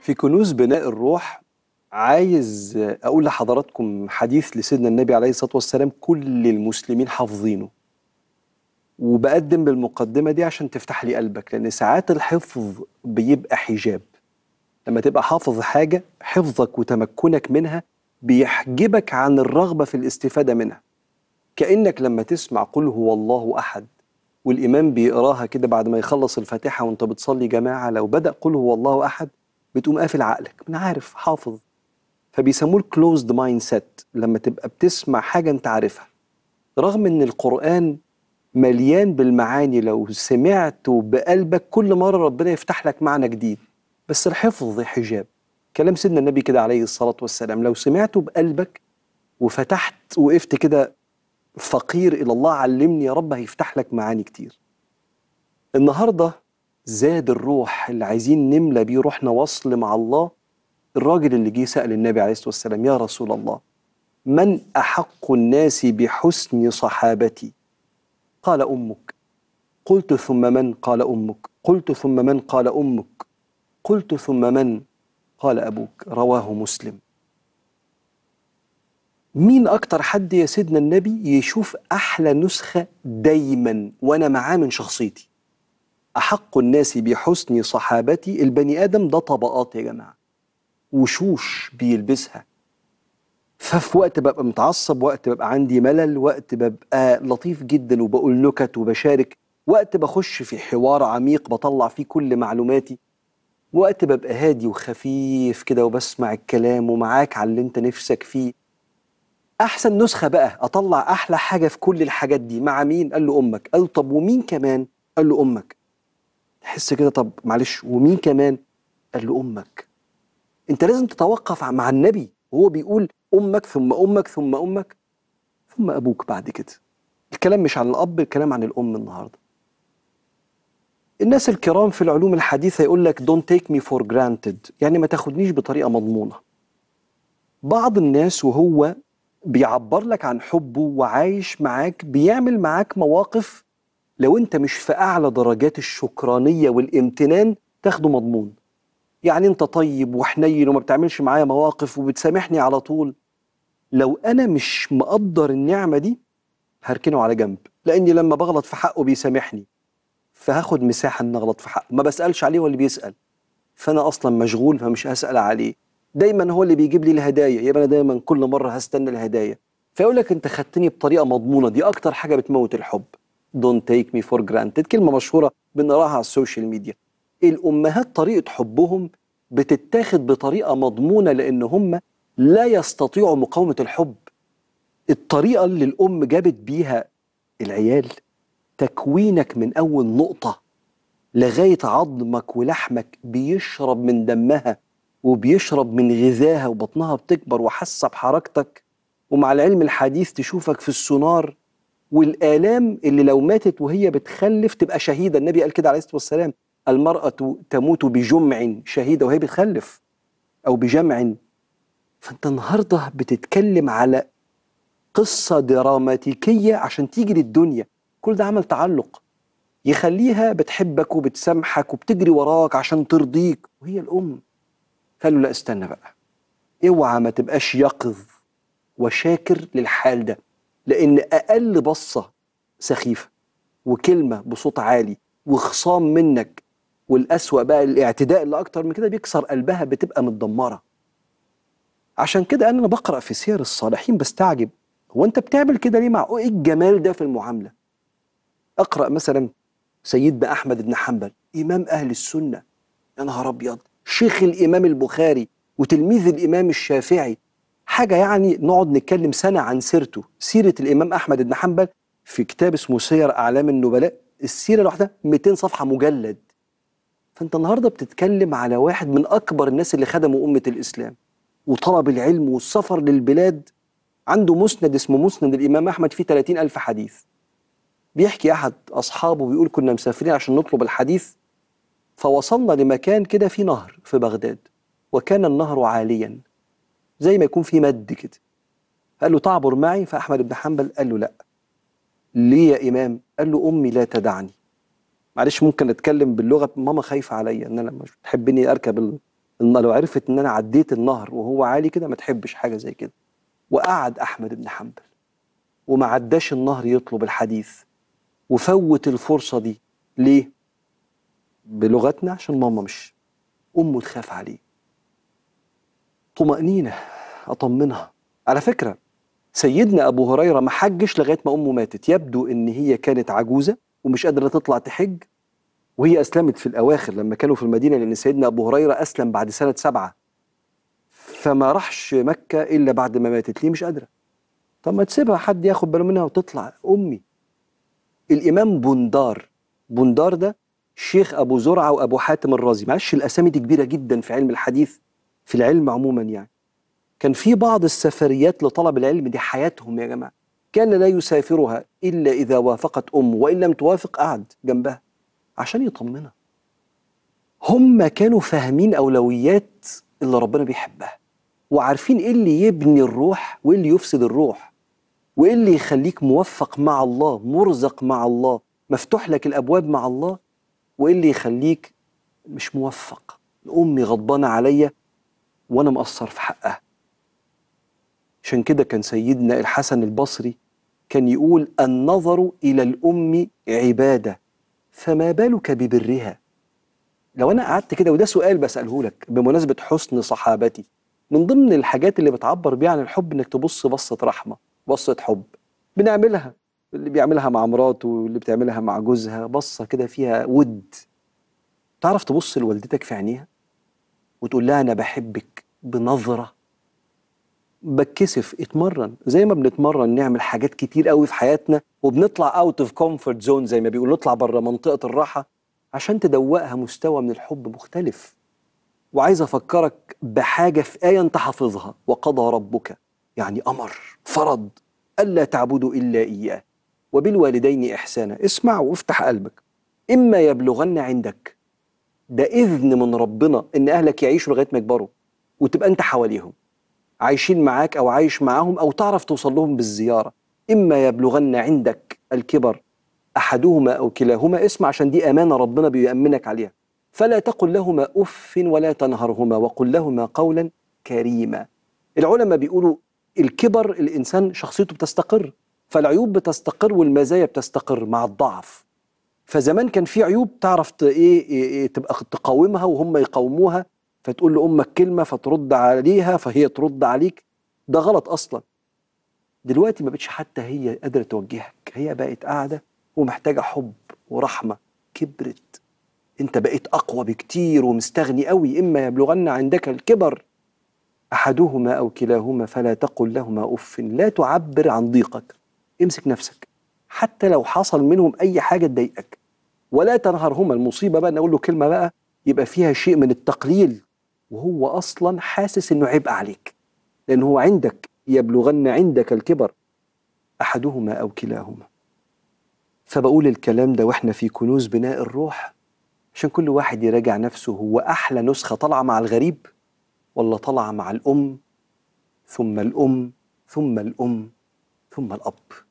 في كنوز بناء الروح عايز اقول لحضراتكم حديث لسيدنا النبي عليه الصلاه والسلام كل المسلمين حافظينه وبقدم بالمقدمه دي عشان تفتح لي قلبك لان ساعات الحفظ بيبقى حجاب لما تبقى حافظ حاجه حفظك وتمكنك منها بيحجبك عن الرغبه في الاستفاده منها كانك لما تسمع قل هو الله احد والإمام بيقراها كده بعد ما يخلص الفاتحة وأنت بتصلي جماعة لو بدأ قل هو الله أحد بتقوم قافل عقلك أنا عارف حافظ فبيسموه الكلوزد مايند سيت لما تبقى بتسمع حاجة أنت عارفها رغم أن القرآن مليان بالمعاني لو سمعته بقلبك كل مرة ربنا يفتح لك معنى جديد بس الحفظ حجاب كلام سيدنا النبي كده عليه الصلاة والسلام لو سمعته بقلبك وفتحت وقفت كده فقير الى الله علمني يا رب هيفتح لك معاني كتير النهارده زاد الروح اللي عايزين نملى بيه روحنا وصل مع الله الراجل اللي جه سال النبي عليه الصلاه والسلام يا رسول الله من احق الناس بحسن صحابتي قال امك قلت ثم من قال امك قلت ثم من قال امك قلت ثم من قال ابوك رواه مسلم مين اكتر حد يا سيدنا النبي يشوف احلى نسخه دايما وانا معاه من شخصيتي احق الناس بحسن صحابتي البني ادم ده طبقات يا جماعه وشوش بيلبسها ففي وقت ببقى متعصب وقت ببقى عندي ملل وقت ببقى لطيف جدا وبقول نكت وبشارك وقت بخش في حوار عميق بطلع فيه كل معلوماتي وقت ببقى هادي وخفيف كده وبسمع الكلام ومعاك على اللي انت نفسك فيه احسن نسخه بقى اطلع احلى حاجه في كل الحاجات دي مع مين قال له امك قال له طب ومين كمان قال له امك تحس كده طب معلش ومين كمان قال له امك انت لازم تتوقف مع النبي وهو بيقول امك ثم امك ثم امك ثم ابوك بعد كده الكلام مش عن الاب الكلام عن الام النهارده الناس الكرام في العلوم الحديثه يقول لك دونت تيك مي فور granted يعني ما تاخدنيش بطريقه مضمونه بعض الناس وهو بيعبر لك عن حبه وعايش معاك بيعمل معاك مواقف لو انت مش في اعلى درجات الشكرانيه والامتنان تاخده مضمون يعني انت طيب وحنين وما بتعملش معايا مواقف وبتسامحني على طول لو انا مش مقدر النعمه دي هركنه على جنب لاني لما بغلط في حقه بيسامحني فهاخد مساحه اني اغلط في حقه ما بسالش عليه ولا بيسال فانا اصلا مشغول فمش هسال عليه دايما هو اللي بيجيب لي الهدايا يبقى انا دايما كل مره هستنى الهدايا فيقول لك انت خدتني بطريقه مضمونه دي اكتر حاجه بتموت الحب دونت تيك مي فور جرانتد كلمه مشهوره بنقراها على السوشيال ميديا الامهات طريقه حبهم بتتاخد بطريقه مضمونه لان هم لا يستطيعوا مقاومه الحب الطريقه اللي الام جابت بيها العيال تكوينك من اول نقطه لغايه عظمك ولحمك بيشرب من دمها وبيشرب من غذاها وبطنها بتكبر وحاسه بحركتك ومع العلم الحديث تشوفك في السونار والآلام اللي لو ماتت وهي بتخلف تبقى شهيدة النبي قال كده عليه الصلاة والسلام المرأة تموت بجمع شهيدة وهي بتخلف أو بجمع فأنت النهاردة بتتكلم على قصة دراماتيكية عشان تيجي للدنيا كل ده عمل تعلق يخليها بتحبك وبتسامحك وبتجري وراك عشان ترضيك وهي الأم قال له لا استنى بقى اوعى ما تبقاش يقظ وشاكر للحال ده لان اقل بصه سخيفه وكلمه بصوت عالي وخصام منك والاسوا بقى الاعتداء اللي اكتر من كده بيكسر قلبها بتبقى متدمره عشان كده انا بقرا في سير الصالحين بستعجب هو انت بتعمل كده ليه مع ايه الجمال ده في المعامله اقرا مثلا سيدنا احمد بن حنبل امام اهل السنه يا نهار ابيض شيخ الإمام البخاري وتلميذ الإمام الشافعي حاجة يعني نقعد نتكلم سنة عن سيرته سيرة الإمام أحمد بن حنبل في كتاب اسمه سير أعلام النبلاء السيرة لوحدها 200 صفحة مجلد فأنت النهاردة بتتكلم على واحد من أكبر الناس اللي خدموا أمة الإسلام وطلب العلم والسفر للبلاد عنده مسند اسمه مسند الإمام أحمد فيه 30 ألف حديث بيحكي أحد أصحابه بيقول كنا مسافرين عشان نطلب الحديث فوصلنا لمكان كده فيه نهر في بغداد وكان النهر عاليا زي ما يكون في مد كده قال له تعبر معي فأحمد بن حنبل قال له لا ليه يا إمام قال له أمي لا تدعني معلش ممكن أتكلم باللغة ماما خايفة عليا إن أنا مش تحبني أركب ال... لو عرفت إن أنا عديت النهر وهو عالي كده ما تحبش حاجة زي كده وقعد أحمد بن حنبل وما عداش النهر يطلب الحديث وفوت الفرصة دي ليه؟ بلغتنا عشان ماما مش امه تخاف عليه طمأنينة أطمنها على فكرة سيدنا أبو هريرة ما حجش لغاية ما أمه ماتت يبدو إن هي كانت عجوزة ومش قادرة تطلع تحج وهي أسلمت في الأواخر لما كانوا في المدينة لأن سيدنا أبو هريرة أسلم بعد سنة سبعة فما راحش مكة إلا بعد ما ماتت ليه مش قادرة طب ما تسيبها حد ياخد باله منها وتطلع أمي الإمام بندار بندار ده شيخ ابو زرعه وابو حاتم الرازي معلش الاسامي دي كبيره جدا في علم الحديث في العلم عموما يعني كان في بعض السفريات لطلب العلم دي حياتهم يا جماعه كان لا يسافرها الا اذا وافقت امه وان لم توافق قعد جنبها عشان يطمنها هم كانوا فاهمين اولويات اللي ربنا بيحبها وعارفين ايه اللي يبني الروح وايه اللي يفسد الروح وايه اللي يخليك موفق مع الله مرزق مع الله مفتوح لك الابواب مع الله وايه اللي يخليك مش موفق امي غضبانه عليا وانا مقصر في حقها عشان كده كان سيدنا الحسن البصري كان يقول النظر الى الام عباده فما بالك ببرها لو انا قعدت كده وده سؤال بساله لك بمناسبه حسن صحابتي من ضمن الحاجات اللي بتعبر بيها عن الحب انك تبص بصه رحمه بصه حب بنعملها اللي بيعملها مع مراته واللي بتعملها مع جوزها بصه كده فيها ود تعرف تبص لوالدتك في عينيها وتقول لها انا بحبك بنظره بتكسف اتمرن زي ما بنتمرن نعمل حاجات كتير قوي في حياتنا وبنطلع اوت اوف كومفورت زون زي ما بيقولوا نطلع بره منطقه الراحه عشان تدوقها مستوى من الحب مختلف وعايز افكرك بحاجه في ايه انت حافظها وقضى ربك يعني امر فرض الا تعبدوا الا اياه وبالوالدين إحسانا اسمع وافتح قلبك إما يبلغن عندك ده إذن من ربنا إن أهلك يعيشوا لغاية ما يكبروا وتبقى أنت حواليهم عايشين معاك أو عايش معاهم أو تعرف توصل لهم بالزيارة إما يبلغن عندك الكبر أحدهما أو كلاهما اسمع عشان دي أمانة ربنا بيأمنك عليها فلا تقل لهما أف ولا تنهرهما وقل لهما قولا كريما العلماء بيقولوا الكبر الإنسان شخصيته بتستقر فالعيوب بتستقر والمزايا بتستقر مع الضعف فزمان كان في عيوب تعرف إيه،, ايه, إيه تبقى تقاومها وهم يقاوموها فتقول لامك كلمه فترد عليها فهي ترد عليك ده غلط اصلا دلوقتي ما بقتش حتى هي قادره توجهك هي بقت قاعده ومحتاجه حب ورحمه كبرت انت بقيت اقوى بكتير ومستغني قوي اما يبلغن عندك الكبر احدهما او كلاهما فلا تقل لهما اف لا تعبر عن ضيقك امسك نفسك حتى لو حصل منهم اي حاجه تضايقك ولا تنهرهما المصيبه بقى نقول له كلمه بقى يبقى فيها شيء من التقليل وهو اصلا حاسس انه عبء عليك لان هو عندك يبلغن عندك الكبر احدهما او كلاهما فبقول الكلام ده واحنا في كنوز بناء الروح عشان كل واحد يراجع نفسه هو احلى نسخه طالعه مع الغريب ولا طالعه مع الام ثم الام ثم الام ثم الاب